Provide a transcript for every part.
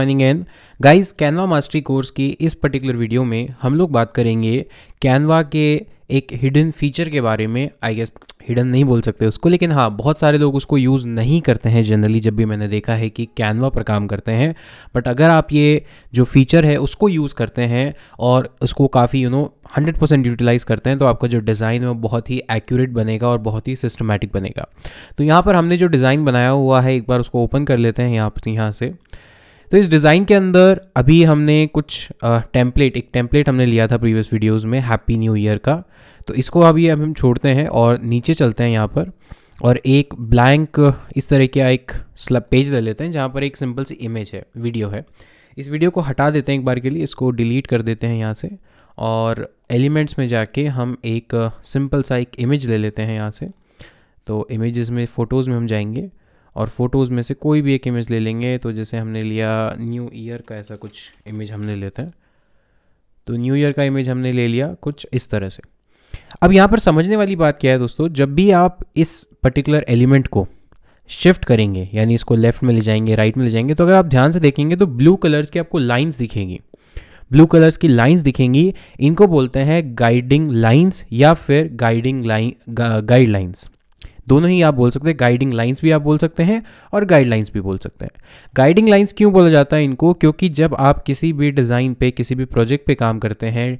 joining in guys Canva mastery course की इस particular video में हम लोग बात करेंगे कैनवा के एक हिडन फीचर के बारे में आई गेस हिडन नहीं बोल सकते उसको लेकिन हाँ बहुत सारे लोग उसको यूज़ नहीं करते हैं जनरली जब भी मैंने देखा है कि कैनवा पर काम करते हैं बट अगर आप ये जो फीचर है उसको यूज़ करते हैं और उसको काफ़ी you know hundred percent utilize करते हैं तो आपका जो डिज़ाइन है वो बहुत ही एक्यूरेट बनेगा और बहुत ही सिस्टमेटिक बनेगा तो यहाँ पर हमने जो डिज़ाइन बनाया हुआ है एक बार उसको ओपन कर लेते हैं यहाँ यहाँ से तो इस डिज़ाइन के अंदर अभी हमने कुछ टेम्पलेट एक टेम्पलेट हमने लिया था प्रीवियस वीडियोज़ में हैप्पी न्यू ईयर का तो इसको अभी अब हम छोड़ते हैं और नीचे चलते हैं यहाँ पर और एक ब्लैंक इस तरह का एक स्लब पेज ले लेते हैं जहाँ पर एक सिंपल सी इमेज है वीडियो है इस वीडियो को हटा देते हैं एक बार के लिए इसको डिलीट कर देते हैं यहाँ से और एलिमेंट्स में जाके हम एक सिंपल सा एक इमेज ले लेते हैं यहाँ से तो इमेजेस में फ़ोटोज़ में हम जाएंगे और फ़ोटोज़ में से कोई भी एक इमेज ले लेंगे तो जैसे हमने लिया न्यू ईयर का ऐसा कुछ इमेज हमने लेते हैं तो न्यू ईयर का इमेज हमने ले लिया कुछ इस तरह से अब यहाँ पर समझने वाली बात क्या है दोस्तों जब भी आप इस पर्टिकुलर एलिमेंट को शिफ्ट करेंगे यानी इसको लेफ्ट में ले जाएंगे राइट में ले जाएंगे तो अगर आप ध्यान से देखेंगे तो ब्लू कलर्स की आपको लाइंस दिखेंगी ब्लू कलर्स की लाइंस दिखेंगी इनको बोलते हैं गाइडिंग लाइंस या फिर गाइडिंग लाइन गाइडलाइंस दोनों ही आप बोल सकते हैं गाइडिंग लाइंस भी आप बोल सकते हैं और गाइडलाइंस भी बोल सकते हैं गाइडिंग लाइंस क्यों बोला जाता है इनको क्योंकि जब आप किसी भी डिज़ाइन पे किसी भी प्रोजेक्ट पे काम करते हैं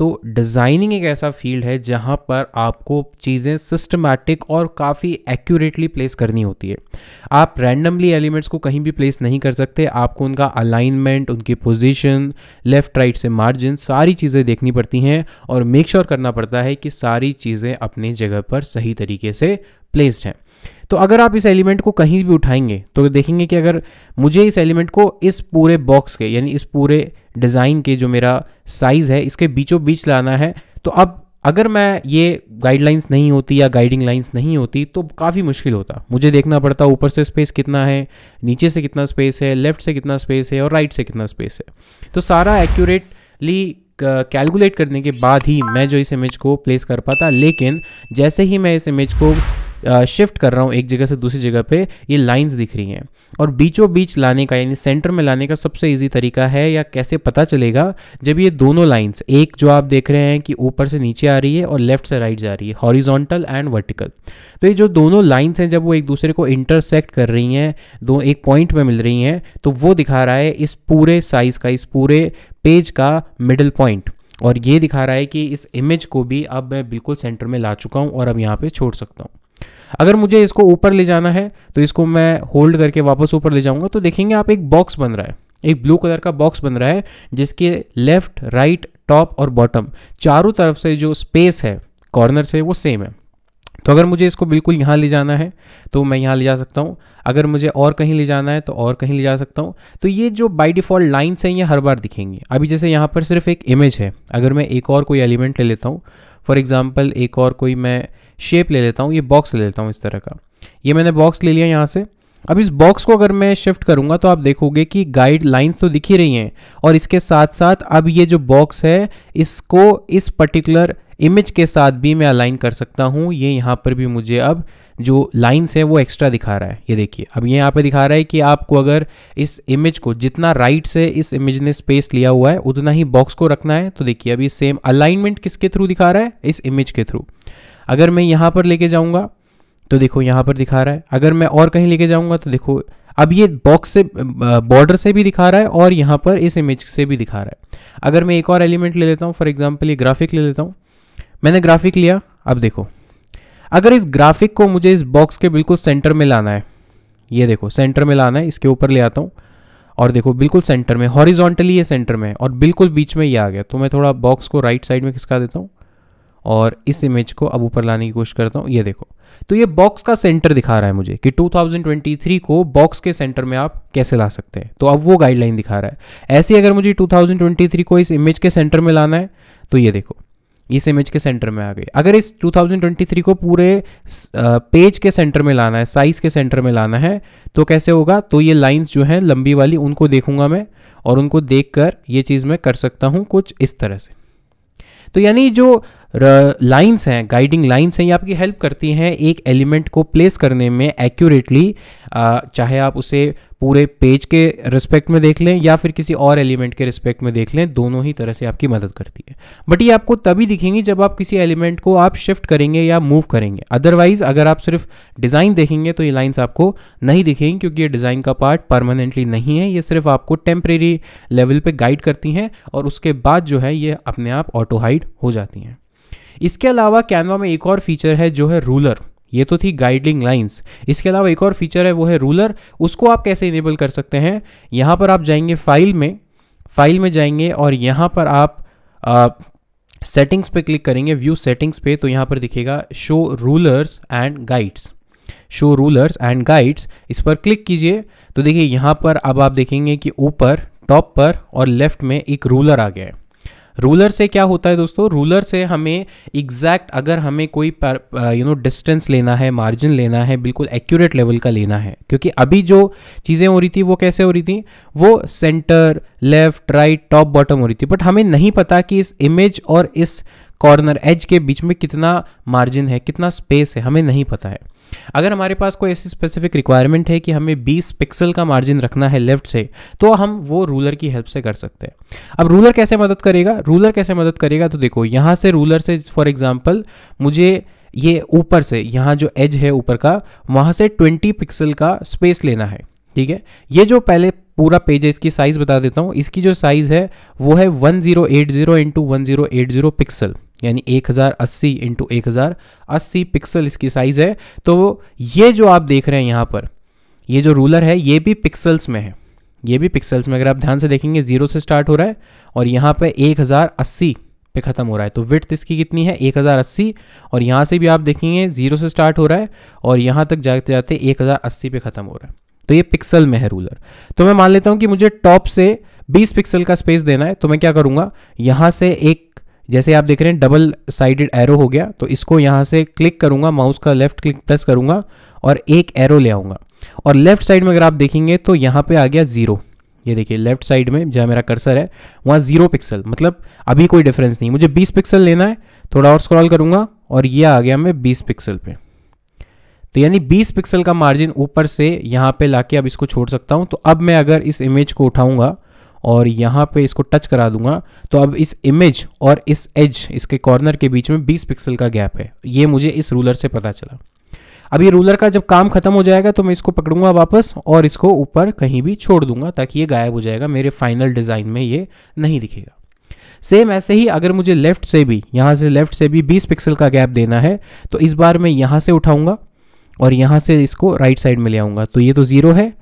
तो डिज़ाइनिंग एक ऐसा फील्ड है जहाँ पर आपको चीज़ें सिस्टमैटिक और काफ़ी एक्यूरेटली प्लेस करनी होती है आप रैंडमली एलिमेंट्स को कहीं भी प्लेस नहीं कर सकते आपको उनका अलाइनमेंट उनकी पोजीशन लेफ़्ट राइट से मार्जिन सारी चीज़ें देखनी पड़ती हैं और मेक श्योर sure करना पड़ता है कि सारी चीज़ें अपनी जगह पर सही तरीके से प्लेस्ड हैं तो अगर आप इस एलिमेंट को कहीं भी उठाएंगे तो देखेंगे कि अगर मुझे इस एलिमेंट को इस पूरे बॉक्स के यानी इस पूरे डिज़ाइन के जो मेरा साइज़ है इसके बीचों बीच लाना है तो अब अगर मैं ये गाइडलाइंस नहीं होती या गाइडिंग लाइंस नहीं होती तो काफ़ी मुश्किल होता मुझे देखना पड़ता ऊपर से स्पेस कितना है नीचे से कितना स्पेस है लेफ्ट से कितना स्पेस है और राइट से कितना स्पेस है तो सारा एक्यूरेटली कैलकुलेट करने के बाद ही मैं जो इस इमेज को प्लेस कर पाता लेकिन जैसे ही मैं इस इमेज को शिफ्ट कर रहा हूँ एक जगह से दूसरी जगह पे ये लाइंस दिख रही हैं और बीचों बीच लाने का यानी सेंटर में लाने का सबसे ईजी तरीका है या कैसे पता चलेगा जब ये दोनों लाइन्स एक जो आप देख रहे हैं कि ऊपर से नीचे आ रही है और लेफ्ट से राइट जा रही है हॉरिजॉन्टल एंड वर्टिकल तो ये जो दोनों लाइन्स हैं जब वो एक दूसरे को इंटरसेक्ट कर रही हैं दो एक पॉइंट में मिल रही हैं तो वो दिखा रहा है इस पूरे साइज़ का इस पूरे पेज का मिडल पॉइंट और ये दिखा रहा है कि इस इमेज को भी अब मैं बिल्कुल सेंटर में ला चुका हूँ और अब यहाँ पे छोड़ सकता हूँ अगर मुझे इसको ऊपर ले जाना है तो इसको मैं होल्ड करके वापस ऊपर ले जाऊँगा तो देखेंगे आप एक बॉक्स बन रहा है एक ब्लू कलर का बॉक्स बन रहा है जिसके लेफ्ट राइट टॉप और बॉटम चारों तरफ से जो स्पेस है कॉर्नर से वो सेम है तो अगर मुझे इसको बिल्कुल यहाँ ले जाना है तो मैं यहाँ ले जा सकता हूँ अगर मुझे और कहीं ले जाना है तो और कहीं ले जा सकता हूँ तो ये जो बाई डिफ़ॉल्ट लाइन्स हैं ये हर बार दिखेंगी अभी जैसे यहाँ पर सिर्फ एक इमेज है अगर मैं एक और कोई एलिमेंट ले लेता हूँ फॉर एग्ज़ाम्पल एक और कोई मैं शेप ले लेता हूँ ये बॉक्स ले लेता हूँ इस तरह का ये मैंने बॉक्स ले लिया यहाँ से अब इस बॉक्स को अगर मैं शिफ्ट करूंगा तो आप देखोगे कि गाइड लाइन्स तो दिख ही रही हैं और इसके साथ साथ अब ये जो बॉक्स है इसको इस पर्टिकुलर इमेज के साथ भी मैं अलाइन कर सकता हूँ ये यहाँ पर भी मुझे अब जो लाइन्स हैं वो एक्स्ट्रा दिखा रहा है ये देखिए अब ये यहाँ पे दिखा रहा है कि आपको अगर इस इमेज को जितना राइट से इस इमेज ने स्पेस लिया हुआ है उतना ही बॉक्स को रखना है तो देखिए अभी सेम अलाइनमेंट किसके थ्रू दिखा रहा है इस इमेज के थ्रू अगर मैं यहाँ पर लेके जाऊँगा तो देखो यहाँ पर दिखा रहा है अगर मैं और कहीं लेके जाऊँगा तो देखो अब ये बॉक्स से बॉर्डर से भी दिखा रहा है और यहाँ पर इस इमेज से भी दिखा रहा है अगर मैं एक और एलिमेंट ले लेता हूँ फॉर एग्जाम्पल ये ग्राफिक ले लेता हूँ मैंने ग्राफिक लिया अब देखो अगर इस ग्राफिक को मुझे इस बॉक्स के बिल्कुल सेंटर में लाना है ये देखो सेंटर में लाना है इसके ऊपर ले आता हूँ और देखो बिल्कुल सेंटर में हॉरिजॉन्टली ये सेंटर में है और बिल्कुल बीच में ये आ गया तो मैं थोड़ा बॉक्स को राइट साइड में खिसका देता हूँ और इस इमेज को अब ऊपर लाने की कोशिश करता हूँ ये देखो तो ये बॉक्स का सेंटर दिखा रहा है मुझे कि 2023 को बॉक्स के सेंटर में आप कैसे ला सकते हैं तो अब वो गाइडलाइन दिखा रहा है ऐसे अगर मुझे 2023 को इस इमेज के सेंटर में लाना है तो ये देखो इस इमेज के सेंटर में आ गए अगर इस 2023 को पूरे पेज के सेंटर में लाना है साइज के सेंटर में लाना है तो कैसे होगा तो ये लाइन्स जो हैं लंबी वाली उनको देखूंगा मैं और उनको देख ये चीज़ मैं कर सकता हूँ कुछ इस तरह से तो यानी जो लाइंस हैं गाइडिंग लाइंस हैं ये आपकी हेल्प करती हैं एक एलिमेंट को प्लेस करने में एक्यूरेटली चाहे आप उसे पूरे पेज के रिस्पेक्ट में देख लें या फिर किसी और एलिमेंट के रिस्पेक्ट में देख लें दोनों ही तरह से आपकी मदद करती है बट ये आपको तभी दिखेंगी जब आप किसी एलिमेंट को आप शिफ्ट करेंगे या मूव करेंगे अदरवाइज अगर आप सिर्फ डिज़ाइन देखेंगे तो ये लाइन्स आपको नहीं दिखेंगी क्योंकि ये डिज़ाइन का पार्ट परमानेंटली नहीं है ये सिर्फ आपको टेम्परेरी लेवल पर गाइड करती हैं और उसके बाद जो है ये अपने आप ऑटो हाइड हो जाती हैं इसके अलावा कैनवा में एक और फीचर है जो है रूलर ये तो थी गाइडिंग लाइंस इसके अलावा एक और फीचर है वो है रूलर उसको आप कैसे इनेबल कर सकते हैं यहाँ पर आप जाएंगे फाइल में फाइल में जाएंगे और यहाँ पर आप सेटिंग्स पे क्लिक करेंगे व्यू सेटिंग्स पे तो यहाँ पर दिखेगा show rulers and guides show rulers and guides इस पर क्लिक कीजिए तो देखिए यहाँ पर अब आप देखेंगे कि ऊपर टॉप पर और लेफ्ट में एक रूलर आ गया है रूलर से क्या होता है दोस्तों रूलर से हमें एग्जैक्ट अगर हमें कोई यू नो डिस्टेंस लेना है मार्जिन लेना है बिल्कुल एक्यूरेट लेवल का लेना है क्योंकि अभी जो चीज़ें हो रही थी वो कैसे हो रही थी वो centre left right top bottom हो रही थी बट हमें नहीं पता कि इस इमेज और इस कॉर्नर एज के बीच में कितना मार्जिन है कितना स्पेस है हमें नहीं पता है अगर हमारे पास कोई ऐसी स्पेसिफिक रिक्वायरमेंट है कि हमें 20 पिक्सल का मार्जिन रखना है लेफ्ट से तो हम वो रूलर की हेल्प से कर सकते हैं अब रूलर कैसे मदद करेगा रूलर कैसे मदद करेगा तो देखो यहाँ से रूलर से फॉर एग्जाम्पल मुझे ये ऊपर से यहाँ जो एज है ऊपर का वहाँ से 20 पिक्सल का स्पेस लेना है ठीक है ये जो पहले पूरा पेज है इसकी साइज़ बता देता हूँ इसकी जो साइज़ है वो है 1080 zero eight zero into one zero eight zero pixel यानी 1080 इंटू एक पिक्सल इसकी साइज़ है तो ये जो आप देख रहे हैं यहाँ पर ये जो रूलर है ये भी पिक्सल्स में है ये भी पिक्सल्स में अगर आप ध्यान से देखेंगे जीरो से स्टार्ट हो रहा है और यहाँ पर 1080 पे ख़त्म हो रहा है तो विथ इसकी कितनी है 1080 और यहाँ से भी आप देखेंगे जीरो से स्टार्ट हो रहा है और यहाँ तक जाते जाते 1080 पे ख़त्म हो रहा है तो ये पिक्सल में है रूलर तो मैं मान लेता हूँ कि मुझे टॉप से 20 पिक्सल का स्पेस देना है तो मैं क्या करूँगा यहाँ से एक जैसे आप देख रहे हैं डबल साइडेड एरो हो गया तो इसको यहाँ से क्लिक करूँगा माउस का लेफ्ट क्लिक प्रेस करूँगा और एक एरो ले आऊँगा और लेफ्ट साइड में अगर आप देखेंगे तो यहाँ पे आ गया ज़ीरो ये देखिए लेफ्ट साइड में जहाँ मेरा कर्सर है वहाँ ज़ीरो पिक्सल मतलब अभी कोई डिफरेंस नहीं मुझे बीस पिक्सल लेना है थोड़ा और स्क्रॉल करूँगा और ये आ गया मैं बीस पिक्सल पर तो यानी बीस पिक्सल का मार्जिन ऊपर से यहाँ पे लाके अब इसको छोड़ सकता हूँ तो अब मैं अगर इस इमेज को उठाऊँगा और यहाँ पे इसको टच करा दूंगा तो अब इस इमेज और इस एज इसके कॉर्नर के बीच में 20 पिक्सल का गैप है ये मुझे इस रूलर से पता चला अब ये रूलर का जब काम खत्म हो जाएगा तो मैं इसको पकड़ूंगा वापस और इसको ऊपर कहीं भी छोड़ दूंगा ताकि ये गायब हो जाएगा मेरे फाइनल डिज़ाइन में ये नहीं दिखेगा सेम ऐसे ही अगर मुझे लेफ्ट से भी यहाँ से लेफ्ट से भी 20 पिक्सल का गैप देना है तो इस बार मैं यहाँ से उठाऊंगा और यहाँ से इसको राइट साइड में ले आऊँगा तो ये तो ज़ीरो है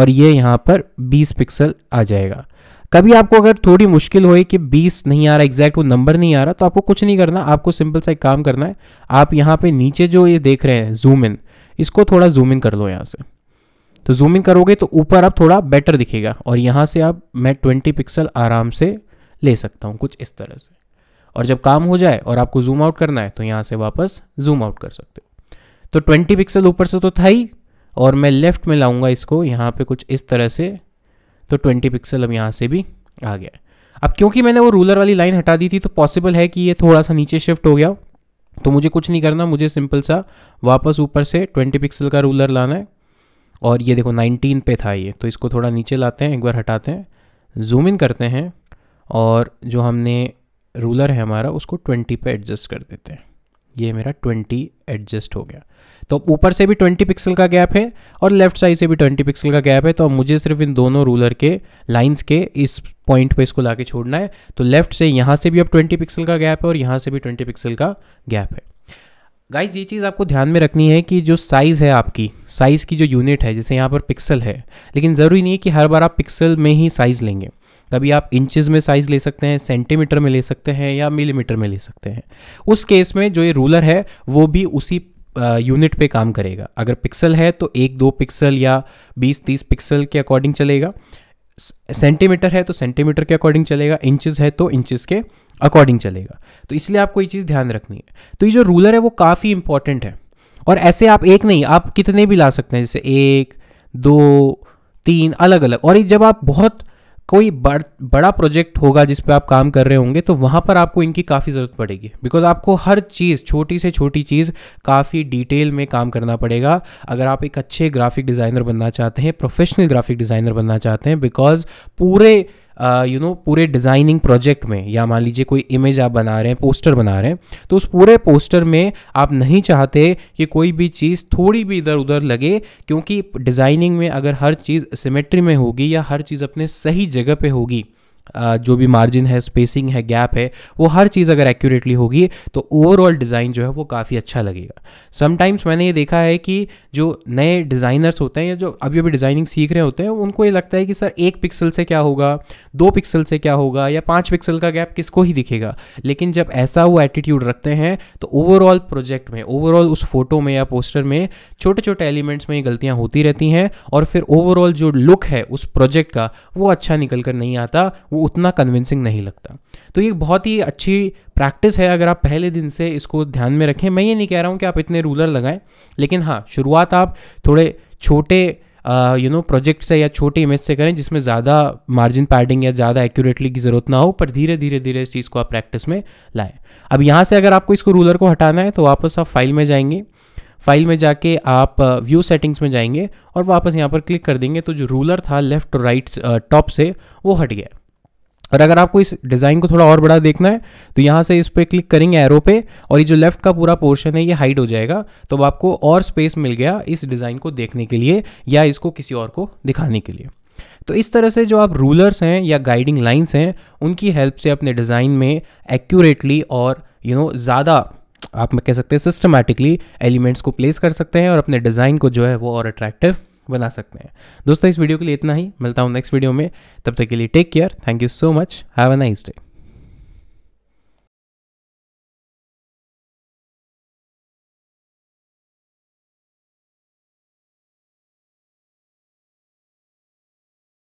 और ये यहाँ पर 20 पिक्सल आ जाएगा कभी आपको अगर थोड़ी मुश्किल हो कि 20 नहीं आ रहा एग्जैक्ट वो नंबर नहीं आ रहा तो आपको कुछ नहीं करना आपको सिंपल सा एक काम करना है आप यहाँ पे नीचे जो ये देख रहे हैं जूम इन इसको थोड़ा जूम इन कर लो यहाँ से तो जूम इन करोगे तो ऊपर आप थोड़ा बेटर दिखेगा और यहाँ से आप मैं ट्वेंटी पिक्सल आराम से ले सकता हूँ कुछ इस तरह से और जब काम हो जाए और आपको जूम आउट करना है तो यहाँ से वापस जूम आउट कर सकते हो तो 20 पिक्सल ऊपर से तो था ही और मैं लेफ्ट में लाऊंगा इसको यहाँ पे कुछ इस तरह से तो ट्वेंटी पिक्सल अब यहाँ से भी आ गया अब क्योंकि मैंने वो रूलर वाली लाइन हटा दी थी तो पॉसिबल है कि ये थोड़ा सा नीचे शिफ्ट हो गया तो मुझे कुछ नहीं करना मुझे सिंपल सा वापस ऊपर से ट्वेंटी पिक्सल का रूलर लाना है और ये देखो नाइनटीन पे था ये तो इसको थोड़ा नीचे लाते हैं एक बार हटाते हैं जूम इन करते हैं और जो हमने रूलर है हमारा उसको ट्वेंटी पे एडजस्ट कर देते हैं ये मेरा ट्वेंटी एडजस्ट हो गया तो ऊपर से भी 20 पिक्सल का गैप है और लेफ्ट साइड से भी 20 पिक्सल का गैप है तो मुझे सिर्फ इन दोनों रूलर के लाइंस के इस पॉइंट पे इसको लाके छोड़ना है तो लेफ्ट से यहाँ से भी अब 20 पिक्सल का गैप है और यहाँ से भी 20 पिक्सल का गैप है गाइज ये चीज़ आपको ध्यान में रखनी है कि जो साइज़ है आपकी साइज़ की जो यूनिट है जैसे यहाँ पर पिक्सल है लेकिन ज़रूरी नहीं है कि हर बार आप पिक्सल में ही साइज़ लेंगे कभी आप इंचेस में साइज़ ले सकते हैं सेंटीमीटर में ले सकते हैं या मिलीमीटर में ले सकते हैं उस केस में जो ये रूलर है वो भी उसी यूनिट पे काम करेगा अगर पिक्सल है तो एक दो पिक्सल या बीस तीस पिक्सल के अकॉर्डिंग चलेगा सेंटीमीटर है तो सेंटीमीटर के अकॉर्डिंग चलेगा इंचेस है तो इंचेस के अकॉर्डिंग चलेगा तो इसलिए आपको ये चीज़ ध्यान रखनी है तो ये जो रूलर है वो काफ़ी इंपॉर्टेंट है और ऐसे आप एक नहीं आप कितने भी ला सकते हैं जैसे एक दो तीन अलग अलग और जब आप बहुत कोई बड़ बड़ा प्रोजेक्ट होगा जिस पर आप काम कर रहे होंगे तो वहाँ पर आपको इनकी काफ़ी ज़रूरत पड़ेगी बिकॉज आपको हर चीज़ छोटी से छोटी चीज़ काफ़ी डिटेल में काम करना पड़ेगा अगर आप एक अच्छे ग्राफिक डिज़ाइनर बनना चाहते हैं प्रोफेशनल ग्राफिक डिज़ाइनर बनना चाहते हैं बिकॉज पूरे यू नो पूरे डिज़ाइनिंग प्रोजेक्ट में या मान लीजिए कोई इमेज आप बना रहे हैं पोस्टर बना रहे हैं तो उस पूरे पोस्टर में आप नहीं चाहते कि कोई भी चीज़ थोड़ी भी इधर उधर लगे क्योंकि डिज़ाइनिंग में अगर हर चीज़ सिमेट्री में होगी या हर चीज़ अपने सही जगह पर होगी जो भी मार्जिन है स्पेसिंग है गैप है वो हर चीज़ अगर एक्यूरेटली होगी तो ओवरऑल डिज़ाइन जो है वो काफ़ी अच्छा लगेगा समटाइम्स मैंने ये देखा है कि जो नए डिज़ाइनर्स होते हैं या जो अभी अभी डिज़ाइनिंग सीख रहे होते हैं उनको ये लगता है कि सर एक पिक्सल से क्या होगा दो पिक्सल से क्या होगा या पाँच पिक्सल का गैप किसको ही दिखेगा लेकिन जब ऐसा वो एटीट्यूड रखते हैं तो ओवरऑल प्रोजेक्ट में ओवरऑल उस फोटो में या पोस्टर में छोटे छोटे एलिमेंट्स में ये गलतियाँ होती रहती हैं और फिर ओवरऑल जो लुक है उस प्रोजेक्ट का वो अच्छा निकल कर नहीं आता वो वो उतना कन्विंसिंग नहीं लगता तो ये बहुत ही अच्छी प्रैक्टिस है अगर आप पहले दिन से इसको ध्यान में रखें मैं ये नहीं कह रहा हूँ कि आप इतने रूलर लगाएं लेकिन हाँ शुरुआत आप थोड़े छोटे यू नो प्रोजेक्ट से या छोटे इमेज से करें जिसमें ज़्यादा मार्जिन पैडिंग या ज़्यादा एक्यूरेटली की ज़रूरत ना हो पर धीरे धीरे धीरे इस चीज़ को आप प्रैक्टिस में लाएं अब यहाँ से अगर आपको इसको रूलर को हटाना है तो वापस आप फाइल में जाएंगे फाइल में जाके आप व्यू सेटिंग्स में जाएंगे और वापस यहाँ पर क्लिक कर देंगे तो जो रूलर था लेफ्ट और राइट टॉप से वो हट गया और अगर आपको इस डिज़ाइन को थोड़ा और बड़ा देखना है तो यहाँ से इस पर क्लिक करेंगे एरो पे और ये जो लेफ्ट का पूरा पोर्शन है ये हाइड हो जाएगा तो आपको और स्पेस मिल गया इस डिज़ाइन को देखने के लिए या इसको किसी और को दिखाने के लिए तो इस तरह से जो आप रूलर्स हैं या गाइडिंग लाइन्स हैं उनकी हेल्प से अपने डिज़ाइन में एक्यूरेटली और यू नो ज़्यादा आप कह सकते हैं सिस्टमेटिकली एलिमेंट्स को प्लेस कर सकते हैं और अपने डिज़ाइन को जो है वो और अट्रैक्टिव बना सकते हैं दोस्तों इस वीडियो के लिए इतना ही मिलता हूँ नेक्स्ट वीडियो में तब तक के लिए take care thank you so much have a nice day